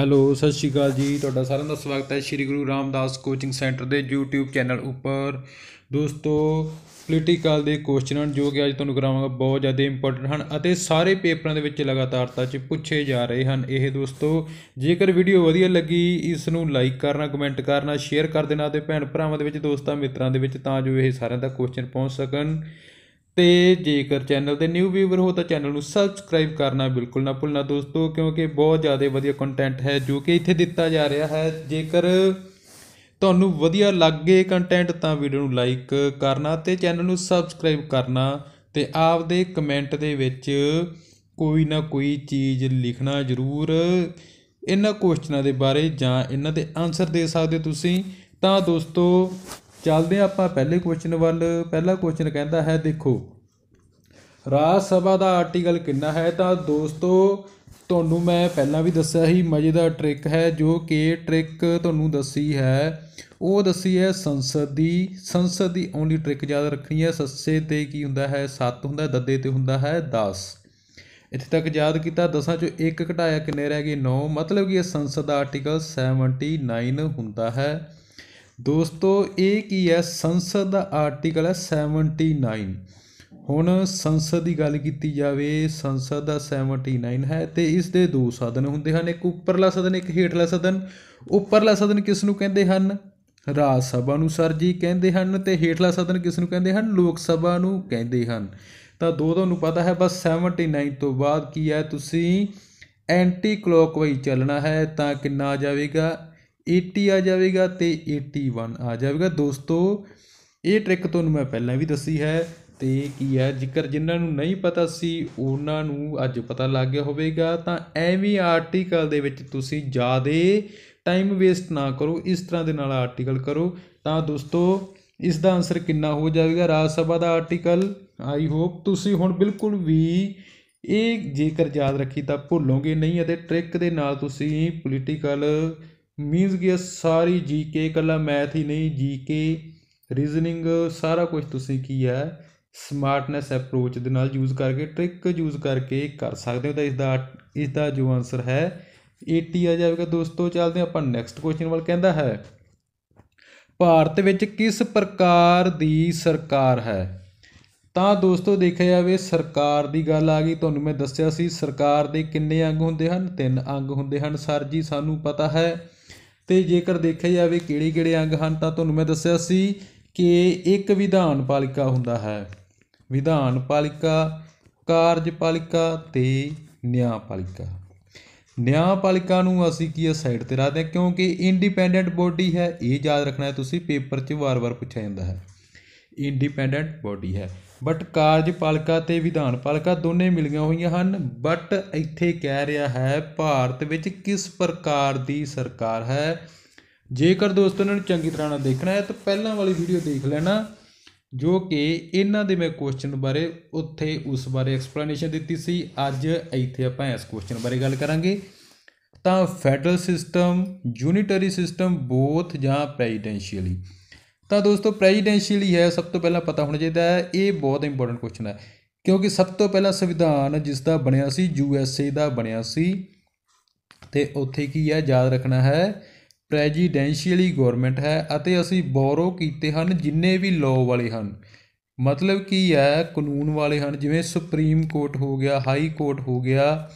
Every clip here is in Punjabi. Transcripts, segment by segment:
ਹੈਲੋ ਸਤਿ ਸ਼੍ਰੀ ਅਕਾਲ ਜੀ ਤੁਹਾਡਾ ਸਾਰਿਆਂ ਦਾ ਸਵਾਗਤ ਹੈ ਸ਼੍ਰੀ ਗੁਰੂ ਰਾਮਦਾਸ ਕੋਚਿੰਗ ਸੈਂਟਰ ਦੇ YouTube ਚੈਨਲ ਉੱਪਰ ਦੋਸਤੋ ਪੋਲੀਟੀਕਲ ਦੇ ਕੁਐਸਚਨ ਜੋ ਕਿ ਅੱਜ ਤੁਹਾਨੂੰ ਕਰਾਵਾਂਗਾ ਬਹੁਤ ਜ਼ਿਆਦਾ ਇੰਪੋਰਟੈਂਟ ਹਨ ਅਤੇ ਸਾਰੇ ਪੇਪਰਾਂ ਦੇ ਵਿੱਚ ਲਗਾਤਾਰਤਾ 'ਚ ਪੁੱਛੇ ਜਾ ਰਹੇ ਹਨ ਇਹ ਦੋਸਤੋ ਜੇਕਰ ਵੀਡੀਓ ਵਧੀਆ ਲੱਗੀ ਇਸ ਨੂੰ ਲਾਈਕ ਕਰਨਾ ਕਮੈਂਟ ਕਰਨਾ ਸ਼ੇਅਰ ਕਰ ਦੇਣਾ ਤੇ ਭੈਣ ਭਰਾਵਾਂ ਦੇ ਵਿੱਚ ਦੋਸਤਾਂ ਮਿੱਤਰਾਂ ਦੇ ਵਿੱਚ ਤਾਂ ਜੋ ਇਹ ਸਾਰਿਆਂ ਦਾ ਕੁਐਸਚਨ ਪਹੁੰਚ ਸਕਣ ਤੇ ਜੇਕਰ ਚੈਨਲ ਦੇ ਨਿਊ ਵੀਵਰ ਹੋ ਤਾਂ ਚੈਨਲ ਨੂੰ ਸਬਸਕ੍ਰਾਈਬ ਕਰਨਾ ਬਿਲਕੁਲ ਨਾ ਭੁੱਲਣਾ ਦੋਸਤੋ ਕਿਉਂਕਿ ਬਹੁਤ ਜ਼ਿਆਦਾ ਵਧੀਆ ਕੰਟੈਂਟ ਹੈ ਜੋ ਕਿ ਇੱਥੇ ਦਿੱਤਾ ਜਾ ਰਿਹਾ ਹੈ ਜੇਕਰ ਤੁਹਾਨੂੰ ਵਧੀਆ ਲੱਗੇ ਕੰਟੈਂਟ ਤਾਂ ਵੀਡੀਓ ਨੂੰ ਲਾਈਕ ਕਰਨਾ ਤੇ ਚੈਨਲ ਨੂੰ ਸਬਸਕ੍ਰਾਈਬ ਕਰਨਾ ਤੇ ਆਪਦੇ ਕਮੈਂਟ ਦੇ ਵਿੱਚ ਕੋਈ ਨਾ ਕੋਈ ਚੀਜ਼ ਲਿਖਣਾ ਜ਼ਰੂਰ ਇਹਨਾਂ ਕੁਐਸਚਨਾਂ ਦੇ ਬਾਰੇ ਜਾਂ ਇਹਨਾਂ ਦੇ ਆਨਸਰ ਦੇ ਸਕਦੇ ਤੁਸੀਂ ਤਾਂ ਦੋਸਤੋ ਚੱਲਦੇ ਆਪਾਂ ਪਹਿਲੇ ਕੁਐਸਚਨ ਵੱਲ ਪਹਿਲਾ ਕੁਐਸਚਨ ਕਹਿੰਦਾ ਹੈ ਦੇਖੋ ਰਾਜ ਸਭਾ ਦਾ ਆਰਟੀਕਲ ਕਿੰਨਾ ਹੈ ਤਾਂ ਦੋਸਤੋ ਤੁਹਾਨੂੰ ਮੈਂ ਪਹਿਲਾਂ ਵੀ ਦੱਸਿਆ ਸੀ ਮਜ਼ੇਦਾਰ ਟ੍ਰਿਕ ਹੈ ਜੋ ਕਿ ਟ੍ਰਿਕ ਤੁਹਾਨੂੰ ਦੱਸੀ ਹੈ ਉਹ ਦੱਸੀ ਹੈ ਸੰਸਦ ਦੀ ਸੰਸਦ ਦੀ ਓਨਲੀ ਟ੍ਰਿਕ ਯਾਦ ਰੱਖਣੀ ਹੈ ਸੱਸੇ ਤੇ ਕੀ ਹੁੰਦਾ ਹੈ 7 ਹੁੰਦਾ ਦੱਦੇ ਤੇ ਹੁੰਦਾ ਹੈ 10 ਇੱਥੇ ਤੱਕ ਯਾਦ ਕੀਤਾ ਦਸਾਂ ਚੋਂ 1 ਘਟਾਇਆ ਕਿੰਨੇ ਰਹਿ ਗਏ 9 ਮਤਲਬ ਕਿ ਇਹ ਸੰਸਦ ਦਾ ਆਰਟੀਕਲ 79 ਹੁੰਦਾ ਹੈ ਦੋਸਤੋ ਇਹ ਕੀ ਹੈ ਸੰਸਦ ਦਾ ਆਰਟੀਕਲ ਹੈ 79 ਹੁਣ ਸੰਸਦ ਦੀ ਗੱਲ ਕੀਤੀ ਜਾਵੇ ਸੰਸਦ ਦਾ 79 ਹੈ ਤੇ ਇਸ ਦੇ ਦੋ ਸਦਨ ਹੁੰਦੇ ਹਨ ਇੱਕ ਉੱਪਰਲਾ ਸਦਨ ਇੱਕ ਹੇਠਲਾ ਸਦਨ ਉੱਪਰਲਾ ਸਦਨ ਕਿਸ ਨੂੰ ਕਹਿੰਦੇ ਹਨ ਰਾਜ ਸਭਾ ਨੂੰ ਸਰ ਜੀ ਕਹਿੰਦੇ ਹਨ ਤੇ ਹੇਠਲਾ ਸਦਨ ਕਿਸ ਨੂੰ ਕਹਿੰਦੇ ਹਨ ਲੋਕ ਸਭਾ ਨੂੰ ਕਹਿੰਦੇ ਹਨ ਤਾਂ ਦੋ ਨੂੰ ਪਤਾ ਹੈ ਬਸ 79 ਤੋਂ ਬਾਅਦ ਕੀ ਹੈ ਤੁਸੀਂ ਐਂਟੀ ਕਲੋਕਵਾਈਜ਼ ਚੱਲਣਾ ਹੈ ਤਾਂ ਕਿੰਨਾ ਆ ਜਾਵੇਗਾ 80 ਆ ਜਾਵੇਗਾ ਤੇ 81 ਆ ਜਾਵੇਗਾ ਦੋਸਤੋ ਇਹ ਟ੍ਰਿਕ ਤੁਹਾਨੂੰ ਮੈਂ ਪਹਿਲਾਂ ਵੀ ਦੱਸੀ ਹੈ ਤੇ ਕੀ ਹੈ ਜਿਕਰ ਜਿਨ੍ਹਾਂ ਨੂੰ ਨਹੀਂ ਪਤਾ ਸੀ ਉਹਨਾਂ ਨੂੰ ਅੱਜ ਪਤਾ ਲੱਗ ਗਿਆ ਹੋਵੇਗਾ ਤਾਂ ਐਵੇਂ ਆਰਟੀਕਲ ਦੇ ਵਿੱਚ ਤੁਸੀਂ ਜਾਦੇ ਟਾਈਮ ਵੇਸਟ ਨਾ ਕਰੋ ਇਸ ਤਰ੍ਹਾਂ ਦੇ ਨਾਲ ਆਰਟੀਕਲ ਕਰੋ ਤਾਂ ਦੋਸਤੋ ਇਸ ਦਾ ਆਨਸਰ ਕਿੰਨਾ ਹੋ ਜਾਵੇਗਾ ਰਾਜ ਸਭਾ ਦਾ ਆਰਟੀਕਲ ਆਈ ਹੋਪ ਤੁਸੀਂ ਹੁਣ ਬਿਲਕੁਲ ਵੀ ਇਹ ਜੇਕਰ ਯਾਦ ਰੱਖੀ ਤਾਂ ਭੁੱਲੋਗੇ ਨਹੀਂ ਅਤੇ ਟ੍ਰਿਕ ਦੇ ਨਾਲ ਤੁਸੀਂ ਪੋਲੀਟੀਕਲ ਮੀਨਸ ਕਿ ਸਾਰੀ ਜੀਕੇ ਕੱਲਾ ਮੈਥ ਹੀ ਨਹੀਂ ਜੀਕੇ ਰੀਜ਼ਨਿੰਗ ਸਾਰਾ ਕੁਝ ਤੁਸੀਂ ਕੀ ਹੈ ਸਮਾਰਟਨੈਸ ਅਪਰੋਚ ਦੇ ਨਾਲ ਯੂਜ਼ ਕਰਕੇ ਟ੍ਰਿਕ ਯੂਜ਼ ਕਰਕੇ ਕਰ ਸਕਦੇ ਹੋ ਤਾਂ ਇਸ ਦਾ ਇਸ ਦਾ ਜੋ ਆਨਸਰ ਹੈ 80 ਆ ਜਾਵੇਗਾ ਦੋਸਤੋ ਚੱਲਦੇ ਆਪਾਂ ਨੈਕਸਟ ਕੁਐਸਚਨ ਵੱਲ ਕਹਿੰਦਾ ਹੈ ਭਾਰਤ ਵਿੱਚ ਕਿਸ ਪ੍ਰਕਾਰ ਦੀ ਸਰਕਾਰ ਹੈ ਤਾਂ ਦੋਸਤੋ ਦੇਖਿਆ ਜਾਵੇ ਸਰਕਾਰ ਦੀ ਗੱਲ ਆ ਗਈ ਤੁਹਾਨੂੰ ਮੈਂ ਦੱਸਿਆ ਸੀ ਸਰਕਾਰ ਦੇ ਕਿੰਨੇ ਅੰਗ ਹੁੰਦੇ ਹਨ ਤਿੰਨ ਅੰਗ ਹੁੰਦੇ ਹਨ ਸਰ ਜੀ ਸਾਨੂੰ ਪਤਾ ਹੈ ਤੇ ਜੇਕਰ ਦੇਖਿਆ ਜਾਵੇ ਕਿਹੜੇ ਕਿਹੜੇ ਅੰਗ ਹਨ ਤਾਂ ਤੁਹਾਨੂੰ ਮੈਂ ਦੱਸਿਆ ਸੀ ਕਿ ਇੱਕ ਵਿਧਾਨ ਪਾਲਿਕਾ ਹੁੰਦਾ ਹੈ ਵਿਧਾਨ ਪਾਲਿਕਾ ਕਾਰਜਪਾਲਿਕਾ ਤੇ ਨਿਆਂਪਾਲਿਕਾ ਨਿਆਂਪਾਲਿਕਾ ਨੂੰ ਅਸੀਂ ਕੀ ਸਾਈਡ ਤੇ ਰੱਖਦੇ ਹਾਂ ਕਿਉਂਕਿ ਇੰਡੀਪੈਂਡੈਂਟ ਬੋਡੀ ਹੈ ਇਹ ਯਾਦ ਰੱਖਣਾ ਹੈ ਤੁਸੀਂ ਪੇਪਰ 'ਚ ਵਾਰ-ਵਾਰ ਪੁੱਛਿਆ ਜਾਂਦਾ ਹੈ ਇੰਡੀਪੈਂਡੈਂਟ ਬੋਡੀ ਹੈ ਬਟ ਕਾਰਜਪਾਲਿਕਾ ਤੇ ਵਿਧਾਨਪਾਲਿਕਾ ਦੋਨੇ ਮਿਲੀਆਂ ਹੋਈਆਂ ਹਨ ਬਟ ਇੱਥੇ ਕਹਿ ਰਿਹਾ ਹੈ ਭਾਰਤ ਵਿੱਚ ਕਿਸ ਪ੍ਰਕਾਰ ਦੀ ਸਰਕਾਰ ਹੈ ਜੇਕਰ ਦੋਸਤੋ ਇਹਨਾਂ ਨੂੰ ਚੰਗੀ ਤਰ੍ਹਾਂ ਨਾਲ ਦੇਖਣਾ ਹੈ ਤਾਂ ਪਹਿਲਾਂ ਵਾਲੀ ਵੀਡੀਓ ਦੇਖ ਲੈਣਾ ਜੋ ਕਿ ਇਹਨਾਂ ਦੇ ਮੈਂ ਕੁਐਸਚਨ ਬਾਰੇ ਉੱਥੇ ਉਸ ਬਾਰੇ ਐਕਸਪਲੇਨੇਸ਼ਨ ਦਿੱਤੀ ਸੀ ਅੱਜ ਇੱਥੇ ਆਪਾਂ ਇਸ ਕੁਐਸਚਨ ਬਾਰੇ ਗੱਲ ਕਰਾਂਗੇ ਤਾਂ federal system unitary system both ਜਾਂ ਪ੍ਰੈਜ਼ੀਡੈਂਸ਼ੀਅਲੀ ਤਾਂ ਦੋਸਤੋ ਪ੍ਰੈਜ਼ੀਡੈਂਸ਼ੀਅਲ ਹੀ ਹੈ ਸਭ ਤੋਂ ਪਹਿਲਾਂ ਪਤਾ ਹੋਣਾ ਚਾਹੀਦਾ ਹੈ ਇਹ ਬਹੁਤ ਇੰਪੋਰਟੈਂਟ ਕੁਐਸਚਨ ਹੈ ਕਿਉਂਕਿ ਸਭ ਤੋਂ ਪਹਿਲਾਂ ਸੰਵਿਧਾਨ ਜਿਸ ਦਾ ਬਣਿਆ ਸੀ ਯੂ ਐਸ ਏ ਦਾ ਬਣਿਆ ਸੀ ਤੇ ਉੱਥੇ ਕੀ ਹੈ ਯਾਦ ਰੱਖਣਾ ਹੈ ਪ੍ਰੈਜ਼ੀਡੈਂਸ਼ੀਅਲੀ ਗਵਰਨਮੈਂਟ ਹੈ ਅਤੇ ਅਸੀਂ ਬੋਰੋ ਕੀਤੇ ਹਨ ਜਿੰਨੇ ਵੀ ਲਾਅ ਵਾਲੇ ਹਨ ਮਤਲਬ ਕੀ ਹੈ ਕਾਨੂੰਨ ਵਾਲੇ ਹਨ ਜਿਵੇਂ ਸੁਪਰੀਮ ਕੋਰਟ ਹੋ ਗਿਆ ਹਾਈ ਕੋਰਟ ਹੋ ਗਿਆ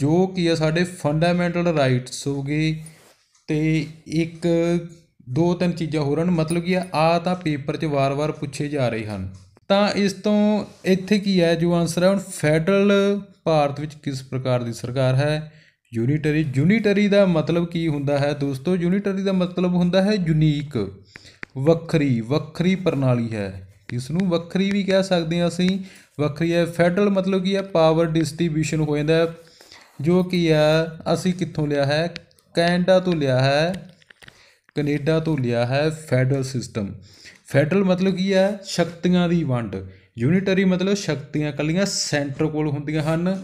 ਜੋ ਕੀ ਹੈ ਸਾਡੇ ਫੰਡਾਮੈਂਟਲ ਰਾਈਟਸ ਹੋ ਗਏ ਤੇ ਇੱਕ ਦੋ ਤਿੰਨ ਚੀਜ਼ਾਂ ਹੋਰ ਹਨ ਮਤਲਬ ਕਿ ਆ ਤਾਂ ਪੇਪਰ 'ਚ ਵਾਰ-ਵਾਰ ਪੁੱਛੇ ਜਾ ਰਹੇ ਹਨ ਤਾਂ ਇਸ ਤੋਂ ਇੱਥੇ ਕੀ ਹੈ ਜੋ ਆਨਸਰ ਹੈ ਹੁਣ ਫੈਡਰਲ ਭਾਰਤ ਵਿੱਚ ਕਿਸ ਪ੍ਰਕਾਰ ਦੀ ਸਰਕਾਰ ਹੈ ਯੂਨੀਟਰੀ ਯੂਨੀਟਰੀ ਦਾ ਮਤਲਬ ਕੀ ਹੁੰਦਾ ਹੈ ਦੋਸਤੋ ਯੂਨੀਟਰੀ ਦਾ ਮਤਲਬ ਹੁੰਦਾ ਹੈ ਯੂਨੀਕ ਵੱਖਰੀ ਵੱਖਰੀ ਪ੍ਰਣਾਲੀ ਹੈ ਇਸ ਨੂੰ ਵੱਖਰੀ ਵੀ ਕਹਿ ਸਕਦੇ ਹਾਂ ਅਸੀਂ ਵੱਖਰੀ ਹੈ ਫੈਡਰਲ ਮਤਲਬ ਕੀ ਹੈ ਪਾਵਰ ਡਿਸਟ੍ਰੀਬਿਊਸ਼ਨ ਹੋ ਜਾਂਦਾ ਜੋ ਕੀ ਹੈ ਅਸੀਂ ਕਿੱਥੋਂ ਲਿਆ ਹੈ ਕੈਨੇਡਾ ਤੋਂ ਲਿਆ ਹੈ ਕੈਨੇਡਾ ਤੋਂ ਲਿਆ ਹੈ ਫੈਡਰਲ ਸਿਸਟਮ ਫੈਡਰਲ ਮਤਲਬ ਕੀ ਹੈ ਸ਼ਕਤੀਆਂ ਦੀ ਵੰਡ ਯੂਨਿਟਰੀ ਮਤਲਬ ਸ਼ਕਤੀਆਂ ਕੱਲੀਆਂ ਸੈਂਟਰ ਕੋਲ ਹੁੰਦੀਆਂ ਹਨ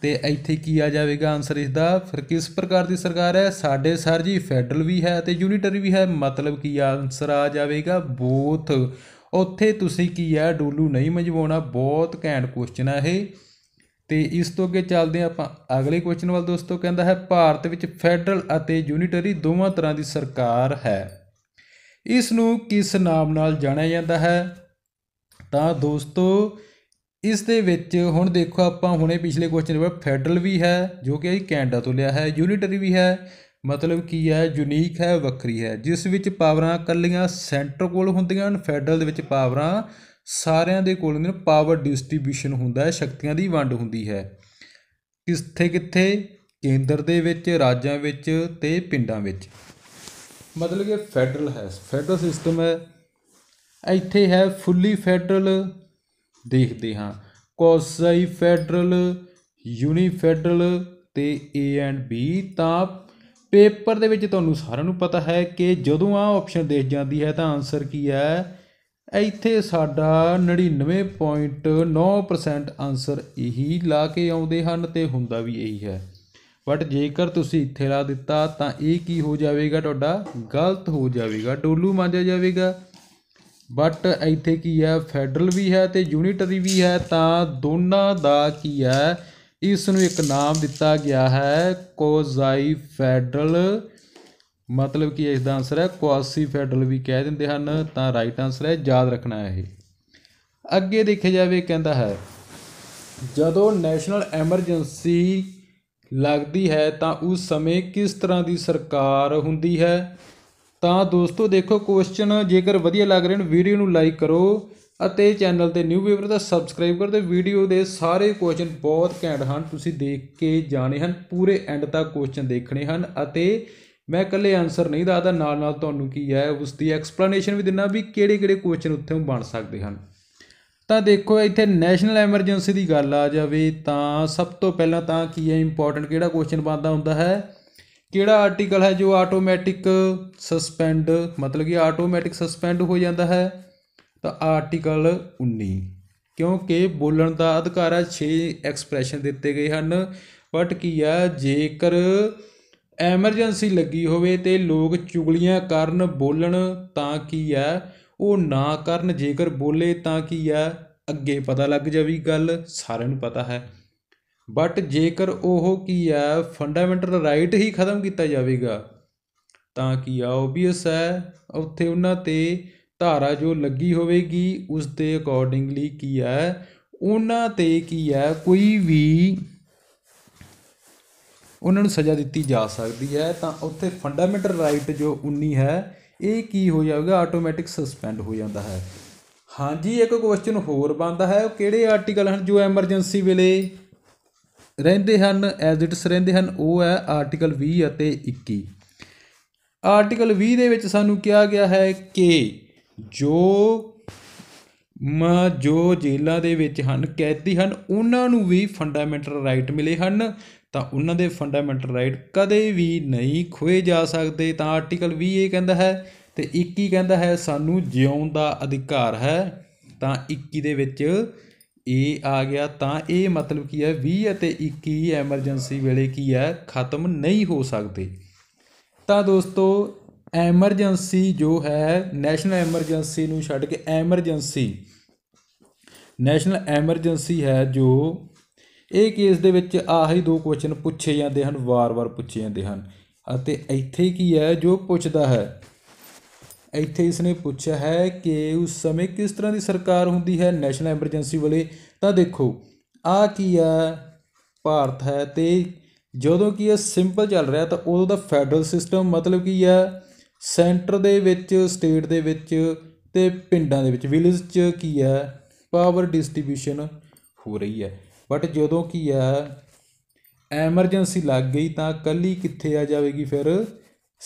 ਤੇ ਇੱਥੇ ਕੀ ਆ ਜਾਵੇਗਾ ਆਨਸਰ ਇਸ ਦਾ ਫਿਰ ਕਿਸ ਪ੍ਰਕਾਰ ਦੀ ਸਰਕਾਰ ਹੈ ਸਾਡੇ ਸਰ ਜੀ ਫੈਡਰਲ ਵੀ ਹੈ ਤੇ ਯੂਨਿਟਰੀ ਵੀ ਹੈ ਮਤਲਬ ਕੀ ਆਨਸਰ ਆ ਜਾਵੇਗਾ ਬੋਥ ਉੱਥੇ ਤੁਸੀਂ ਕੀ ਹੈ ਡੋਲੂ ਨਹੀਂ ਮਜਵਾਉਣਾ ਬਹੁਤ ਘੈਂਟ ਕੁਐਸਚਨ ਹੈ ਇਹ ਤੇ ਇਸ ਤੋਂ ਅੱਗੇ ਚੱਲਦੇ ਆਪਾਂ ਅਗਲੇ ਕੁਐਸਚਨ ਵੱਲ ਦੋਸਤੋ ਕਹਿੰਦਾ ਹੈ ਭਾਰਤ ਵਿੱਚ ਫੈਡਰਲ ਅਤੇ ਯੂਨਿਟਰੀ ਦੋਵਾਂ ਤਰ੍ਹਾਂ ਦੀ ਸਰਕਾਰ ਹੈ ਇਸ ਨੂੰ ਕਿਸ ਨਾਮ ਨਾਲ ਜਾਣਿਆ ਜਾਂਦਾ ਹੈ ਤਾਂ ਦੋਸਤੋ ਇਸ ਦੇ ਵਿੱਚ ਹੁਣ ਦੇਖੋ ਆਪਾਂ ਹੁਣੇ ਪਿਛਲੇ ਕੁਐਸਚਨ ਵਿੱਚ ਫੈਡਰਲ ਵੀ ਹੈ ਜੋ ਕਿ ਕੈਨੇਡਾ ਤੋਂ ਲਿਆ ਹੈ ਯੂਨਿਟਰੀ ਵੀ ਹੈ ਮਤਲਬ ਕੀ ਹੈ ਯੂਨੀਕ ਹੈ ਵੱਖਰੀ ਹੈ ਜਿਸ ਵਿੱਚ ਪਾਵਰਾਂ ਇਕੱਲੀਆਂ ਸੈਂਟਰ ਕੋਲ ਹੁੰਦੀਆਂ ਹਨ ਫੈਡਰਲ ਦੇ ਵਿੱਚ ਪਾਵਰਾਂ ਸਾਰਿਆਂ ਦੇ ਕੋਲ ਹੁੰਦੇ ਪਾਵਰ ਡਿਸਟ੍ਰੀਬਿਊਸ਼ਨ ਹੁੰਦਾ ਹੈ ਸ਼ਕਤੀਆਂ ਦੀ ਵੰਡ ਹੁੰਦੀ ਹੈ ਕਿੱਥੇ ਕਿੱਥੇ ਕੇਂਦਰ ਦੇ ਵਿੱਚ ਰਾਜਾਂ ਵਿੱਚ ਤੇ ਪਿੰਡਾਂ ਵਿੱਚ ਮਤਲਬ ਕਿ ਫੈਡਰਲ ਹੈ ਫੈਡਰਲ ਸਿਸਟਮ ਹੈ ਇੱਥੇ ਹੈ ਫੁੱਲੀ ਫੈਡਰਲ ਦੇਖਦੇ ਹਾਂ ਕੋਸਾਈ ਫੈਡਰਲ ਯੂਨੀ ਫੈਡਰਲ ਤੇ A ਐਂਡ B ਤਾਂ ਪੇਪਰ ਦੇ ਵਿੱਚ ਤੁਹਾਨੂੰ ਸਾਰਿਆਂ ਨੂੰ ਪਤਾ ਹੈ ਕਿ ਜਦੋਂ ਆ ਆਪਸ਼ਨ ਦੇਖ ਜਾਂਦੀ ਹੈ ਤਾਂ ਆਨਸਰ ਕੀ ਹੈ ਇੱਥੇ ਸਾਡਾ 99.9% ਆਨਸਰ ਇਹੀ ਲਾ ਕੇ ਆਉਂਦੇ ਹਨ ਤੇ ਹੁੰਦਾ ਵੀ ਇਹੀ ਹੈ ਬਟ ਜੇਕਰ ਤੁਸੀਂ ਇੱਥੇ ਲਾ ਦਿੱਤਾ ਤਾਂ ਇਹ ਕੀ ਹੋ ਜਾਵੇਗਾ ਤੁਹਾਡਾ ਗਲਤ ਹੋ ਜਾਵੇਗਾ ਡੋਲੂ ਮੰਨਿਆ ਜਾਵੇਗਾ ਬਟ ਇੱਥੇ ਕੀ ਹੈ ਫੈਡਰਲ ਵੀ ਹੈ ਤੇ ਯੂਨਿਟਰੀ ਵੀ ਹੈ ਤਾਂ ਦੋਨਾਂ ਦਾ ਕੀ ਹੈ ਇਸ ਨੂੰ ਇੱਕ ਨਾਮ ਦਿੱਤਾ ਗਿਆ ਹੈ ਕੋਜ਼ਾਈ ਫੈਡਰਲ ਮਤਲਬ ਕਿ ਇਸ ਦਾ ਆਨਸਰ ਹੈ ਕੁਆਸੀ ਫੈਡਰਲ ਵੀ ਕਹਿ ਦਿੰਦੇ ਹਨ ਤਾਂ ਰਾਈਟ ਆਨਸਰ ਹੈ ਯਾਦ ਰੱਖਣਾ ਹੈ ਇਹ ਅੱਗੇ ਦੇਖਿਆ ਜਾਵੇ ਕਹਿੰਦਾ ਹੈ ਜਦੋਂ ਨੈਸ਼ਨਲ ਐਮਰਜੈਂਸੀ ਲੱਗਦੀ ਹੈ ਤਾਂ ਉਸ ਸਮੇਂ ਕਿਸ ਤਰ੍ਹਾਂ ਦੀ ਸਰਕਾਰ ਹੁੰਦੀ ਹੈ ਤਾਂ ਦੋਸਤੋ ਦੇਖੋ ਕੁਐਸਚਨ ਜੇਕਰ ਵਧੀਆ ਲੱਗ ਰਹੇ ਨੇ ਵੀਡੀਓ ਨੂੰ ਲਾਈਕ ਕਰੋ ਅਤੇ ਚੈਨਲ ਤੇ ਨਿਊ ਵੀਵਰ ਦਾ ਸਬਸਕ੍ਰਾਈਬ ਕਰ ਤੇ ਵੀਡੀਓ ਦੇ ਸਾਰੇ ਕੁਐਸਚਨ ਬਹੁਤ ਘੈਂਟ ਹਨ ਤੁਸੀਂ ਦੇਖ ਕੇ ਜਾਣੇ ਹਨ ਪੂਰੇ ਐਂਡ ਤੱਕ ਕੁਐਸਚਨ ਦੇਖਣੇ ਹਨ ਅਤੇ ਮੈਂ ਇਕੱਲੇ ਆਨਸਰ ਨਹੀਂ ਦੱਸਦਾ ਨਾਲ ਨਾਲ ਤੁਹਾਨੂੰ ਕੀ ਹੈ ਉਸ ਦੀ ਐਕਸਪਲੇਨੇਸ਼ਨ ਵੀ ਦਿੰਨਾ ਵੀ ਕਿਹੜੇ ਕਿਹੜੇ ਕੁਐਸਚਨ ਉੱਥੇ ਬਣ ਸਕਦੇ ਹਨ ਤਾਂ ਦੇਖੋ ਇੱਥੇ ਨੈਸ਼ਨਲ ਐਮਰਜੈਂਸੀ ਦੀ ਗੱਲ ਆ ਜਾਵੇ ਤਾਂ ਸਭ ਤੋਂ ਪਹਿਲਾਂ ਤਾਂ ਕੀ ਹੈ ਇੰਪੋਰਟੈਂਟ ਕਿਹੜਾ ਕੁਐਸਚਨ ਬਣਦਾ ਹੁੰਦਾ ਹੈ ਕਿਹੜਾ ਆਰਟੀਕਲ ਹੈ ਜੋ ਆਟੋਮੈਟਿਕ ਸਸਪੈਂਡ ਮਤਲਬ ਕਿ ਆਟੋਮੈਟਿਕ ਸਸਪੈਂਡ ਹੋ ਜਾਂਦਾ ਹੈ ਤਾਂ ਆਰਟੀਕਲ 19 ਕਿਉਂਕਿ ਬੋਲਣ ਦਾ ਅਧਿਕਾਰ ਹੈ 6 ਐਕਸਪ੍ਰੈਸ਼ਨ ਦਿੱਤੇ ਗਏ ਹਨ ਬਟ ਕੀ ਆ ਜੇਕਰ ਐਮਰਜੈਂਸੀ ਲੱਗੀ ਹੋਵੇ ਤੇ ਲੋਕ ਚੁਗਲੀਆਂ ਕਰਨ ਬੋਲਣ ਤਾਂ ਕੀ ਹੈ ਉਹ ਨਾ ਕਰਨ ਜੇਕਰ ਬੋਲੇ ਤਾਂ ਕੀ ਹੈ ਅੱਗੇ ਪਤਾ ਲੱਗ ਜਾਵੇ ਗੱਲ ਸਾਰਿਆਂ ਨੂੰ ਪਤਾ ਹੈ ਬਟ ਜੇਕਰ ਉਹ ਕੀ ਹੈ ਫੰਡਾਮੈਂਟਲ ਰਾਈਟ ਹੀ ਖਤਮ ਕੀਤਾ ਜਾਵੇਗਾ ਤਾਂ ਕੀ ਆ ਓਬਵੀਅਸ ਹੈ ਉੱਥੇ ਉਹਨਾਂ ਤੇ ਧਾਰਾ ਜੋ ਲੱਗੀ ਹੋਵੇਗੀ ਉਸ ਦੇ ਅਕੋਰਡਿੰਗਲੀ ਕੀ ਹੈ ਉਹਨਾਂ ਤੇ ਕੀ ਹੈ ਕੋਈ ਵੀ ਉਹਨਾਂ ਨੂੰ ਸਜ਼ਾ ਦਿੱਤੀ ਜਾ ਸਕਦੀ ਹੈ ਤਾਂ ਉੱਥੇ ਫੰਡਾਮੈਂਟਲ ਰਾਈਟ ਜੋ 19 ਹੈ ਇਹ ਕੀ ਹੋ ਜਾਊਗਾ ਆਟੋਮੈਟਿਕ ਸਸਪੈਂਡ ਹੋ ਜਾਂਦਾ ਹੈ ਹਾਂਜੀ ਇੱਕ ਕੁਐਸਚਨ ਹੋਰ ਬੰਦਾ ਹੈ ਉਹ ਕਿਹੜੇ ਆਰਟੀਕਲ ਹਨ ਜੋ ਐਮਰਜੈਂਸੀ ਵੇਲੇ ਰਹਿੰਦੇ ਹਨ ਐਜ਼ ਇਟਸ ਰਹਿੰਦੇ ਹਨ ਉਹ ਹੈ ਆਰਟੀਕਲ 20 ਅਤੇ 21 ਆਰਟੀਕਲ 20 ਦੇ ਵਿੱਚ ਸਾਨੂੰ ਕਿਹਾ ਗਿਆ ਹੈ ਕਿ ਜੋ ਮ ਜੋ ਜੇਲ੍ਹਾਂ ਦੇ ਵਿੱਚ ਹਨ ਕੈਦੀ ਹਨ ਉਹਨਾਂ ਨੂੰ ਵੀ ਫੰਡਾਮੈਂਟਲ ਰਾਈਟ ਮਿਲੇ ਹਨ ਤਾਂ ਉਹਨਾਂ ਦੇ ਫੰਡਾਮੈਂਟਲ ਰਾਈਟ ਕਦੇ ਵੀ ਨਹੀਂ ਖੋਏ ਜਾ ਸਕਦੇ ਤਾਂ ਆਰਟੀਕਲ 20 ਇਹ ਕਹਿੰਦਾ ਹੈ ਤੇ 21 ਕਹਿੰਦਾ ਹੈ ਸਾਨੂੰ ਜਿਉਣ ਦਾ ਅਧਿਕਾਰ ਹੈ ਤਾਂ 21 ਦੇ ਵਿੱਚ ਇਹ ਆ ਗਿਆ ਤਾਂ ਇਹ ਮਤਲਬ ਕੀ ਹੈ 20 ਅਤੇ 21 ਐਮਰਜੈਂਸੀ ਵੇਲੇ ਕੀ ਹੈ ਖਤਮ ਨਹੀਂ ਹੋ ਸਕਦੇ ਤਾਂ ਦੋਸਤੋ ਐਮਰਜੈਂਸੀ ਜੋ ਹੈ ਨੈਸ਼ਨਲ ਐਮਰਜੈਂਸੀ ਨੂੰ ਛੱਡ ਕੇ ਐਮਰਜੈਂਸੀ ਨੈਸ਼ਨਲ ਐਮਰਜੈਂਸੀ ਹੈ ਜੋ ਇਹ ਕੇਸ ਦੇ ਵਿੱਚ ਆਹੀ ਦੋ ਕੁਐਸਚਨ ਪੁੱਛੇ ਜਾਂਦੇ ਹਨ ਵਾਰ-ਵਾਰ ਪੁੱਛੇ ਜਾਂਦੇ ਹਨ ਅਤੇ ਇੱਥੇ ਕੀ ਹੈ ਜੋ ਪੁੱਛਦਾ ਹੈ ਇੱਥੇ ਇਸ ਨੇ ਪੁੱਛਿਆ ਹੈ ਕਿ ਉਸ ਸਮੇਂ ਕਿਸ ਤਰ੍ਹਾਂ ਦੀ ਸਰਕਾਰ ਹੁੰਦੀ ਹੈ ਨੈਸ਼ਨਲ ਐਮਰਜੈਂਸੀ ਵਲੇ ਤਾਂ ਦੇਖੋ ਆ ਕੀ ਹੈ ਭਾਰਤ ਹੈ ਤੇ ਜਦੋਂ ਕੀ ਇਹ ਸਿੰਪਲ ਚੱਲ ਰਿਹਾ ਤਾਂ ਉਦੋਂ ਦਾ ਫੈਡਰਲ ਸਿਸਟਮ ਮਤਲਬ ਕੀ ਹੈ ਸੈਂਟਰ ਦੇ ਵਿੱਚ ਸਟੇਟ ਦੇ ਵਿੱਚ ਤੇ ਪਿੰਡਾਂ ਦੇ ਵਿੱਚ ਵਿਲੇਜ 'ਚ ਕੀ ਹੈ ਪਾਵਰ ਡਿਸਟ੍ਰੀਬਿਊਸ਼ਨ ਹੋ ਰਹੀ ਹੈ ਬਟ ਜਦੋਂ ਕੀ ਆ ਐਮਰਜੈਂਸੀ ਲੱਗ ਗਈ ਤਾਂ ਕੱਲੀ ਕਿੱਥੇ ਆ ਜਾਵੇਗੀ ਫਿਰ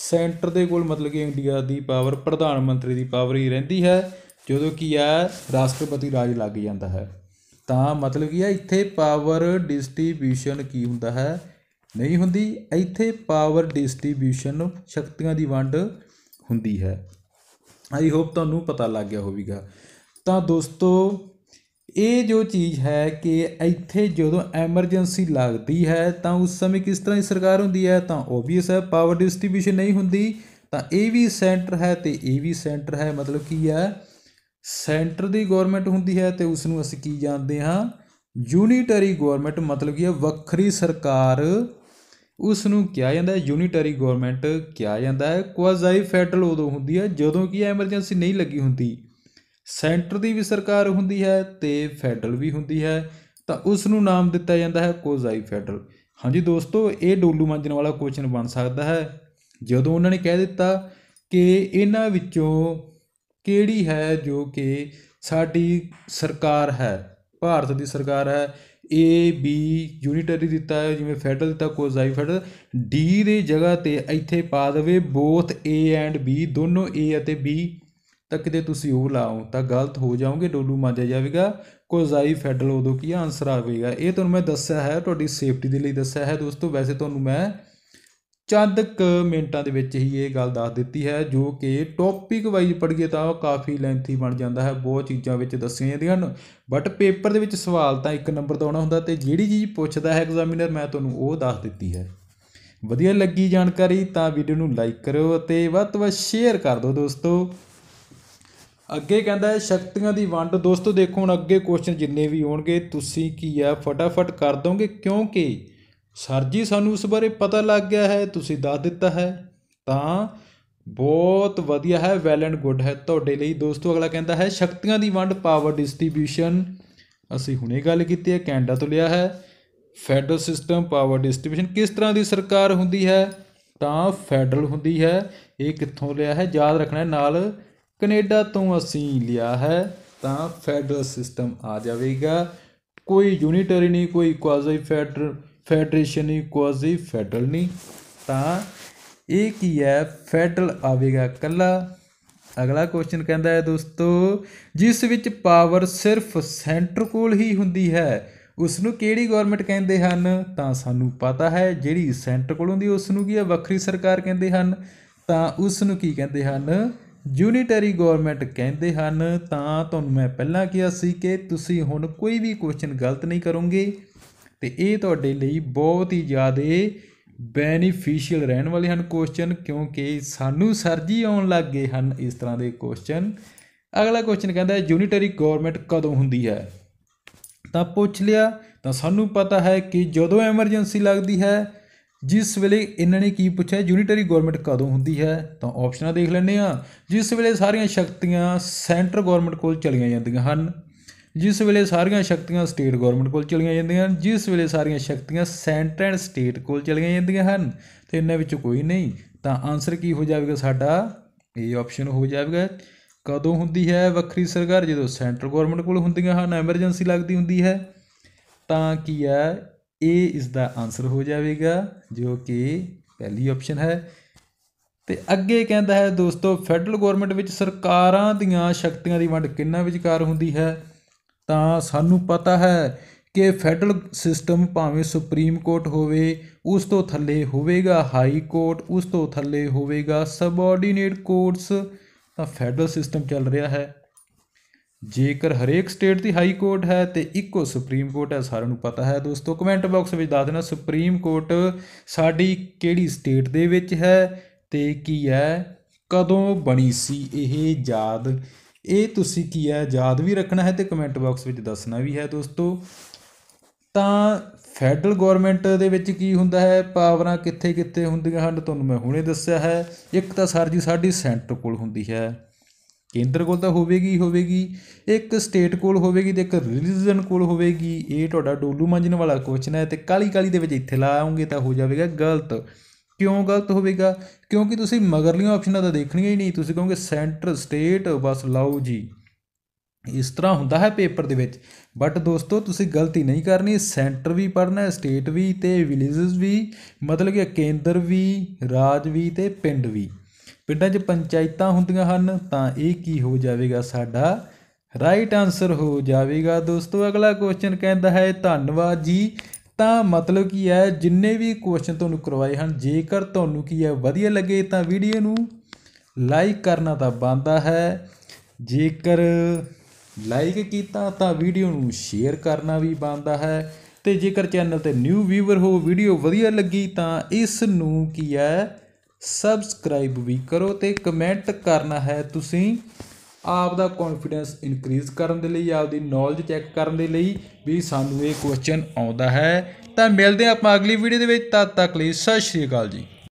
ਸੈਂਟਰ ਦੇ ਕੋਲ ਮਤਲਬ ਕਿ ਇੰਡੀਆ ਦੀ ਪਾਵਰ ਪ੍ਰਧਾਨ ਮੰਤਰੀ ਦੀ ਪਾਵਰ ਹੀ ਰਹਿੰਦੀ ਹੈ ਜਦੋਂ ਕੀ ਆ ਰਾਸ਼ਟਰਪਤੀ ਰਾਜ ਲੱਗ ਜਾਂਦਾ ਹੈ ਤਾਂ ਮਤਲਬ ਕੀ ਆ ਇੱਥੇ ਪਾਵਰ ਡਿਸਟ੍ਰੀਬਿਊਸ਼ਨ ਕੀ ਹੁੰਦਾ ਹੈ ਨਹੀਂ ਹੁੰਦੀ ਇੱਥੇ ਪਾਵਰ ਡਿਸਟ੍ਰੀਬਿਊਸ਼ਨ ਸ਼ਕਤੀਆਂ ਦੀ ਵੰਡ ਹੁੰਦੀ ਹੈ ਆਈ ਹੋਪ ਤੁਹਾਨੂੰ ਪਤਾ ਲੱਗ ਗਿਆ ਹੋਵੇਗਾ ਤਾਂ ਦੋਸਤੋ ਇਹ ਜੋ ਚੀਜ਼ ਹੈ ਕਿ ਇੱਥੇ ਜਦੋਂ ਐਮਰਜੈਂਸੀ ਲੱਗਦੀ ਹੈ ਤਾਂ ਉਸ ਸਮੇਂ ਕਿਸ ਤਰ੍ਹਾਂ ਦੀ ਸਰਕਾਰ ਹੁੰਦੀ ਹੈ ਤਾਂ ਓਬਵੀਅਸ ਹੈ ਪਾਵਰ ਡਿਸਟ੍ਰੀਬਿਊਸ਼ਨ ਨਹੀਂ ਹੁੰਦੀ ਤਾਂ ਇਹ ਵੀ ਸੈਂਟਰ ਹੈ ਤੇ ਇਹ ਵੀ ਸੈਂਟਰ ਹੈ ਮਤਲਬ ਕੀ ਹੈ ਸੈਂਟਰ ਦੀ ਗਵਰਨਮੈਂਟ ਹੁੰਦੀ ਹੈ ਤੇ ਉਸ ਨੂੰ ਅਸੀਂ ਕੀ ਜਾਣਦੇ ਹਾਂ ਯੂਨੀਟਰੀ ਗਵਰਨਮੈਂਟ ਮਤਲਬ ਕੀ ਹੈ ਵੱਖਰੀ ਸਰਕਾਰ ਉਸ ਨੂੰ ਕਿਹਾ ਜਾਂਦਾ ਹੈ ਯੂਨੀਟਰੀ ਗਵਰਨਮੈਂਟ ਕਿਹਾ ਜਾਂਦਾ ਹੈ ਕੁਆਜ਼ਾਈ ਫੈਡਰਲ ਉਦੋਂ ਹੁੰਦੀ ਹੈ ਜਦੋਂ ਕਿ ਐਮਰਜੈਂਸੀ ਨਹੀਂ ਲੱਗੀ ਹੁੰਦੀ ਸੈਂਟਰ ਦੀ ਵੀ ਸਰਕਾਰ ਹੁੰਦੀ ਹੈ ਤੇ ਫੈਡਰਲ ਵੀ ਹੁੰਦੀ ਹੈ ਤਾਂ ਉਸ ਨੂੰ ਨਾਮ ਦਿੱਤਾ ਜਾਂਦਾ ਹੈ ਕੋਜ਼ਾਈ ਫੈਡਰਲ ਹਾਂਜੀ ਦੋਸਤੋ ਇਹ ਡੋਲੂ ਮੰਜਣ ਵਾਲਾ ਕੁਐਸਚਨ ਬਣ ਸਕਦਾ ਹੈ ਜਦੋਂ ਉਹਨਾਂ ਨੇ ਕਹਿ ਦਿੱਤਾ ਕਿ ਇਹਨਾਂ ਵਿੱਚੋਂ ਕਿਹੜੀ ਹੈ ਜੋ ਕਿ ਸਾਡੀ ਸਰਕਾਰ ਹੈ ਭਾਰਤ ਦੀ ਸਰਕਾਰ ਹੈ ਏ ਬੀ ਯੂਨਿਟਰੀ ਦਿੱਤਾ ਹੈ ਜਿਵੇਂ ਫੈਡਰਲ ਦਿੱਤਾ ਕੋਜ਼ਾਈ ਫੈਡਰਲ ਡੀ ਦੇ ਜਗ੍ਹਾ ਤੇ ਇੱਥੇ ਪਾ ਦਵੇ ਬੋਥ ਏ ਐਂਡ ਬੀ ਦੋਨੋਂ ਏ ਅਤੇ ਬੀ ਤਾਂ ਕਿਤੇ ਤੁਸੀਂ ਉਹ ਲਾਓ ਤਾਂ ਗਲਤ ਹੋ ਜਾਓਗੇ ਡੋਲੂ ਮਾਜਿਆ ਜਾਵੇਗਾ ਕੋਜ਼ਾਈ ਫੈਡਲ ਉਹਦੋਂ ਕੀ ਆਨਸਰ ਆਵੇਗਾ ਇਹ ਤੁਹਾਨੂੰ ਮੈਂ ਦੱਸਿਆ ਹੈ ਤੁਹਾਡੀ ਸੇਫਟੀ ਦੇ ਲਈ ਦੱਸਿਆ ਹੈ ਦੋਸਤੋ ਵੈਸੇ ਤੁਹਾਨੂੰ ਮੈਂ ਚੰਦ ਕ ਮਿੰਟਾਂ ਦੇ ਵਿੱਚ ਹੀ ਇਹ ਗੱਲ ਦੱਸ ਦਿੱਤੀ ਹੈ ਜੋ ਕਿ ਟੌਪਿਕ ਵਾਈਜ਼ ਪੜ੍ਹੀਏ ਤਾਂ ਉਹ ਕਾਫੀ ਲੈਂਥੀ ਬਣ ਜਾਂਦਾ ਹੈ ਬਹੁਤ ਚੀਜ਼ਾਂ ਵਿੱਚ ਦੱਸੀਆਂ ਜਾਂਦੀਆਂ ਹਨ ਬਟ ਪੇਪਰ ਦੇ ਵਿੱਚ ਸਵਾਲ ਤਾਂ ਇੱਕ ਨੰਬਰ ਦਾ ਆਉਣਾ ਹੁੰਦਾ ਤੇ ਜਿਹੜੀ ਚੀਜ਼ ਪੁੱਛਦਾ ਹੈ ਐਗਜ਼ਾਮੀਨਰ ਮੈਂ ਤੁਹਾਨੂੰ ਉਹ ਦੱਸ ਦਿੱਤੀ ਹੈ ਵਧੀਆ ਲੱਗੀ ਜਾਣਕਾਰੀ ਤਾਂ ਵੀਡੀਓ ਨੂੰ ਲਾਈਕ ਕਰੋ ਅਤੇ ਵੱਧ ਤੋਂ ਵੱਧ ਸ਼ੇਅਰ ਕਰ ਦਿਓ ਦੋਸਤੋ ਅੱਗੇ ਕਹਿੰਦਾ ਹੈ ਸ਼ਕਤੀਆਂ ਦੀ ਵੰਡ ਦੋਸਤੋ ਦੇਖੋ ਹੁਣ ਅੱਗੇ ਕੁਐਸਚਨ ਜਿੰਨੇ ਵੀ ਹੋਣਗੇ ਤੁਸੀਂ ਕੀ ਆ ਫਟਾਫਟ ਕਰ ਦੋਗੇ ਕਿਉਂਕਿ ਸਰ ਜੀ ਸਾਨੂੰ ਉਸ ਬਾਰੇ ਪਤਾ ਲੱਗ ਗਿਆ ਹੈ ਤੁਸੀਂ ਦੱਸ ਦਿੱਤਾ ਹੈ ਤਾਂ ਬਹੁਤ ਵਧੀਆ ਹੈ ਵੈਲ ਐਂਡ ਗੁੱਡ ਹੈ ਤੁਹਾਡੇ ਲਈ ਦੋਸਤੋ ਅਗਲਾ ਕਹਿੰਦਾ ਹੈ ਸ਼ਕਤੀਆਂ ਦੀ ਵੰਡ ਪਾਵਰ ਡਿਸਟ੍ਰੀਬਿਊਸ਼ਨ ਅਸੀਂ ਹੁਣੇ ਗੱਲ ਕੀਤੀ ਹੈ ਕੈਨੇਡਾ ਤੋਂ ਲਿਆ ਹੈ ਫੈਡਰਲ ਸਿਸਟਮ ਪਾਵਰ ਡਿਸਟ੍ਰੀਬਿਊਸ਼ਨ ਕਿਸ ਤਰ੍ਹਾਂ ਦੀ ਸਰਕਾਰ ਹੁੰਦੀ ਹੈ ਤਾਂ ਫੈਡਰਲ ਹੁੰਦੀ ਹੈ ਇਹ ਕਿੱਥੋਂ ਲਿਆ ਹੈ ਯਾਦ ਰੱਖਣਾ ਨਾਲ ਕੈਨੇਡਾ ਤੋਂ ਅਸੀਂ ਲਿਆ ਹੈ ਤਾਂ ਫੈਡਰਲ ਸਿਸਟਮ ਆ ਜਾਵੇਗਾ ਕੋਈ ਯੂਨੀਟਰੀ ਨਹੀਂ ਕੋਈ ਕੁਆਜ਼ੀ ਫੈਡਰ ਫੈਡਰੇਸ਼ਨ ਨਹੀਂ ਕੁਆਜ਼ੀ ਫੈਡਰਲ ਨਹੀਂ ਤਾਂ ਇਹ ਕੀ ਹੈ ਫੈਡਰਲ ਆਵੇਗਾ ਕੱਲਾ ਅਗਲਾ ਕੁਐਸਚਨ ਕਹਿੰਦਾ ਹੈ ਦੋਸਤੋ ਜਿਸ ਵਿੱਚ ਪਾਵਰ ਸਿਰਫ ਸੈਂਟਰ ਕੋਲ ਹੀ ਹੁੰਦੀ ਹੈ ਉਸ ਨੂੰ ਕਿਹੜੀ ਗਵਰਨਮੈਂਟ ਕਹਿੰਦੇ ਹਨ ਤਾਂ ਸਾਨੂੰ ਪਤਾ ਹੈ ਜਿਹੜੀ ਸੈਂਟਰ ਕੋਲ ਹੁੰਦੀ ਉਸ ਨੂੰ ਕੀ ਹੈ ਵੱਖਰੀ ਸਰਕਾਰ ਕਹਿੰਦੇ ਹਨ ਤਾਂ ਉਸ ਨੂੰ ਕੀ ਕਹਿੰਦੇ ਹਨ ਯੂਨੀਟਰੀ ਗਵਰਨਮੈਂਟ ਕਹਿੰਦੇ ਹਨ ਤਾਂ ਤੁਹਾਨੂੰ ਮੈਂ ਪਹਿਲਾਂ ਕਿਹਾ ਸੀ ਕਿ ਤੁਸੀਂ ਹੁਣ ਕੋਈ ਵੀ ਕੁਐਸਚਨ ਗਲਤ ਨਹੀਂ ਕਰੋਗੇ ਤੇ ਇਹ ਤੁਹਾਡੇ ਲਈ ਬਹੁਤ ਹੀ ਜ਼ਿਆਦਾ ਬੈਨੀਫੀਸ਼ੀਅਲ ਰਹਿਣ ਵਾਲੇ ਹਨ ਕੁਐਸਚਨ ਕਿਉਂਕਿ ਸਾਨੂੰ ਸਰਜੀ ਆਉਣ ਲੱਗ ਗਏ ਹਨ ਇਸ ਤਰ੍ਹਾਂ ਦੇ ਕੁਐਸਚਨ ਅਗਲਾ ਕੁਐਸਚਨ ਕਹਿੰਦਾ ਹੈ ਯੂਨੀਟਰੀ ਗਵਰਨਮੈਂਟ ਕਦੋਂ ਹੁੰਦੀ ਹੈ ਤਾਂ ਪੁੱਛ ਲਿਆ ਤਾਂ ਸਾਨੂੰ ਪਤਾ ਹੈ ਕਿ ਜਦੋਂ ਐਮਰਜੈਂਸੀ ਲੱਗਦੀ ਹੈ ਜਿਸ ਵੇਲੇ ਇਹਨਾਂ ਨੇ ਕੀ ਪੁੱਛਿਆ ਯੂਨੀਟਰੀ ਗਵਰਨਮੈਂਟ ਕਦੋਂ ਹੁੰਦੀ ਹੈ ਤਾਂ ਆਪਸ਼ਨਾਂ ਦੇਖ ਲੈਂਦੇ ਆ ਜਿਸ ਵੇਲੇ ਸਾਰੀਆਂ ਸ਼ਕਤੀਆਂ ਸੈਂਟਰ ਗਵਰਨਮੈਂਟ ਕੋਲ ਚਲੀਆਂ ਜਾਂਦੀਆਂ ਹਨ ਜਿਸ ਵੇਲੇ ਸਾਰੀਆਂ ਸ਼ਕਤੀਆਂ ਸਟੇਟ ਗਵਰਨਮੈਂਟ ਕੋਲ ਚਲੀਆਂ ਜਾਂਦੀਆਂ ਹਨ ਜਿਸ ਵੇਲੇ ਸਾਰੀਆਂ ਸ਼ਕਤੀਆਂ ਸੈਂਟਰ ਐਂਡ ਸਟੇਟ ਕੋਲ ਚਲੀਆਂ ਜਾਂਦੀਆਂ ਹਨ ਤੇ ਇਹਨਾਂ ਵਿੱਚ ਕੋਈ ਨਹੀਂ ਤਾਂ ਆਨਸਰ ਕੀ ਹੋ ਜਾਵੇਗਾ ਸਾਡਾ ਇਹ ਆਪਸ਼ਨ ਹੋ ਜਾਵੇਗਾ ਕਦੋਂ ਹੁੰਦੀ ਹੈ ਵੱਖਰੀ ਸਰਕਾਰ ਜਦੋਂ ਸੈਂਟਰ ਗਵਰਨਮੈਂਟ ਕੋਲ ਹੁੰਦੀਆਂ ਹਨ ਐਮਰਜੈਂਸੀ ਲੱਗਦੀ ਹੁੰਦੀ ਹੈ ਤਾਂ ਕੀ ਹੈ ਇਹ ਇਸ ਦਾ ਆਨਸਰ ਹੋ ਜਾਵੇਗਾ ਜੋ ਕਿ ਪਹਿਲੀ ਆਪਸ਼ਨ ਹੈ ਤੇ ਅੱਗੇ ਕਹਿੰਦਾ ਹੈ ਦੋਸਤੋ ਫੈਡਰਲ ਗਵਰਨਮੈਂਟ ਵਿੱਚ ਸਰਕਾਰਾਂ ਦੀਆਂ ਸ਼ਕਤੀਆਂ ਦੀ ਵੰਡ ਕਿੰਨਾ ਵਿਚਕਾਰ ਹੁੰਦੀ ਹੈ ਤਾਂ ਸਾਨੂੰ ਪਤਾ ਹੈ ਕਿ ਫੈਡਰਲ ਸਿਸਟਮ ਭਾਵੇਂ ਸੁਪਰੀਮ ਕੋਰਟ ਹੋਵੇ ਉਸ ਤੋਂ ਥੱਲੇ ਹੋਵੇਗਾ ਹਾਈ ਕੋਰਟ ਉਸ ਤੋਂ ਥੱਲੇ ਹੋਵੇਗਾ ਸਬਆਰਡੀਨੇਟ ਕੋਰਟਸ ਤਾਂ ਫੈਡਰਲ ਸਿਸਟਮ ਚੱਲ ਰਿਹਾ ਹੈ ਜੇਕਰ ਹਰੇਕ ਸਟੇਟ ਦੀ ਹਾਈ ਕੋਰਟ ਹੈ ਤੇ ਇੱਕੋ ਸੁਪਰੀਮ ਕੋਰਟ ਹੈ ਸਾਰਿਆਂ ਨੂੰ ਪਤਾ ਹੈ ਦੋਸਤੋ ਕਮੈਂਟ ਬਾਕਸ ਵਿੱਚ ਦੱਸ ਦੇਣਾ ਸੁਪਰੀਮ ਕੋਰਟ ਸਾਡੀ ਕਿਹੜੀ ਸਟੇਟ ਦੇ ਵਿੱਚ ਹੈ ਤੇ ਕੀ ਹੈ ਕਦੋਂ ਬਣੀ ਸੀ ਇਹ ਯਾਦ ਇਹ ਤੁਸੀਂ ਕੀ ਹੈ ਯਾਦ ਵੀ ਰੱਖਣਾ ਹੈ ਤੇ ਕਮੈਂਟ ਬਾਕਸ ਵਿੱਚ ਦੱਸਣਾ ਵੀ ਹੈ ਦੋਸਤੋ ਤਾਂ ਫੈਡਰਲ ਗਵਰਨਮੈਂਟ ਦੇ ਵਿੱਚ ਕੀ ਹੁੰਦਾ ਹੈ ਪਾਵਰਾਂ ਕਿੱਥੇ-ਕਿੱਥੇ ਹੁੰਦੀਆਂ ਹਨ ਤੁਹਾਨੂੰ ਮੈਂ ਹੁਣੇ ਦੱਸਿਆ ਹੈ ਇੱਕ ਤਾਂ ਸਰ ਜੀ ਸਾਡੀ ਸੈਂਟਰ ਕੋਲ ਹੁੰਦੀ ਹੈ ਕੇਂਦਰ ਕੋਲ ਤਾਂ ਹੋਵੇਗੀ ਹੋਵੇਗੀ ਇੱਕ ਸਟੇਟ ਕੋਲ ਹੋਵੇਗੀ ਤੇ ਇੱਕ ਰਿਲੀਜਨ ਕੋਲ ਹੋਵੇਗੀ ਇਹ ਤੁਹਾਡਾ ਡੋਲੂ ਮੰਜਣ ਵਾਲਾ ਕੁਐਸਚਨ ਹੈ ਤੇ ਕਾਲੀ ਕਾਲੀ ਦੇ ਵਿੱਚ ਇੱਥੇ ਲਾਉਂਗੇ ਤਾਂ ਹੋ ਜਾਵੇਗਾ ਗਲਤ ਕਿਉਂ ਗਲਤ ਹੋਵੇਗਾ ਕਿਉਂਕਿ ਤੁਸੀਂ ਮਗਰਲੀਆਂ ਆਪਸ਼ਨਾਂ ਤਾਂ ਦੇਖਣੀਆਂ ਹੀ ਨਹੀਂ ਤੁਸੀਂ ਕਹੋਗੇ ਸੈਂਟਰ ਸਟੇਟ ਬਸ ਲਾਓ ਜੀ ਇਸ ਤਰ੍ਹਾਂ ਹੁੰਦਾ ਹੈ ਪੇਪਰ ਦੇ ਵਿੱਚ ਬਟ ਦੋਸਤੋ ਤੁਸੀਂ ਗਲਤੀ ਨਹੀਂ ਕਰਨੀ ਸੈਂਟਰ ਵੀ ਪੜਨਾ ਹੈ ਸਟੇਟ ਵੀ ਤੇ ਵਿਲੇजेस ਵੀ ਮਤਲਬ ਕਿ ਕੇਂਦਰ ਵੀ ਰਾਜ ਵੀ ਤੇ ਪਿੰਡ ਵੀ ਪਿੰਡਾਂ 'ਚ ਪੰਚਾਇਤਾਂ ਹੁੰਦੀਆਂ ਹਨ ਤਾਂ ਇਹ ਕੀ ਹੋ ਜਾਵੇਗਾ ਸਾਡਾ ਰਾਈਟ ਆਨਸਰ ਹੋ ਜਾਵੇਗਾ ਦੋਸਤੋ ਅਗਲਾ ਕੁਐਸਚਨ ਕਹਿੰਦਾ ਹੈ ਧੰਨਵਾਦ ਜੀ ਤਾਂ ਮਤਲਬ ਕੀ ਹੈ ਜਿੰਨੇ ਵੀ ਕੁਐਸਚਨ ਤੁਹਾਨੂੰ ਕਰਵਾਏ ਹਨ ਜੇਕਰ ਤੁਹਾਨੂੰ ਕੀ ਹੈ ਵਧੀਆ ਲੱਗੇ ਤਾਂ ਵੀਡੀਓ ਨੂੰ ਲਾਈਕ ਕਰਨਾ ਤਾਂ ਬੰਦਾ ਹੈ ਜੇਕਰ ਲਾਈਕ ਕੀਤਾ ਤਾਂ ਵੀਡੀਓ ਨੂੰ ਸ਼ੇਅਰ ਕਰਨਾ ਵੀ ਬੰਦਾ ਹੈ ਤੇ ਜੇਕਰ ਚੈਨਲ ਤੇ ਨਿਊ ਵੀਵਰ ਹੋ ਵੀਡੀਓ ਵਧੀਆ ਲੱਗੀ ਤਾਂ ਇਸ ਨੂੰ ਕੀ ਹੈ ਸਬਸਕ੍ਰਾਈਬ ਵੀ ਕਰੋ ਤੇ ਕਮੈਂਟ ਕਰਨਾ ਹੈ ਤੁਸੀਂ ਆਪ ਦਾ ਕੌਨਫੀਡੈਂਸ ਇਨਕਰੀਜ਼ ਕਰਨ ਦੇ ਲਈ ਆਪ ਦੀ ਨੌਲੇਜ ਚੈੱਕ ਕਰਨ ਦੇ ਲਈ ਵੀ ਸਾਨੂੰ ਇਹ ਕੁਐਸਚਨ ਆਉਂਦਾ ਹੈ ਤਾਂ ਮਿਲਦੇ ਆਪਾਂ ਅਗਲੀ ਵੀਡੀਓ ਦੇ ਵਿੱਚ ਤਦ ਤੱਕ ਲਈ ਸਤਿ ਸ਼੍ਰੀ ਅਕਾਲ ਜੀ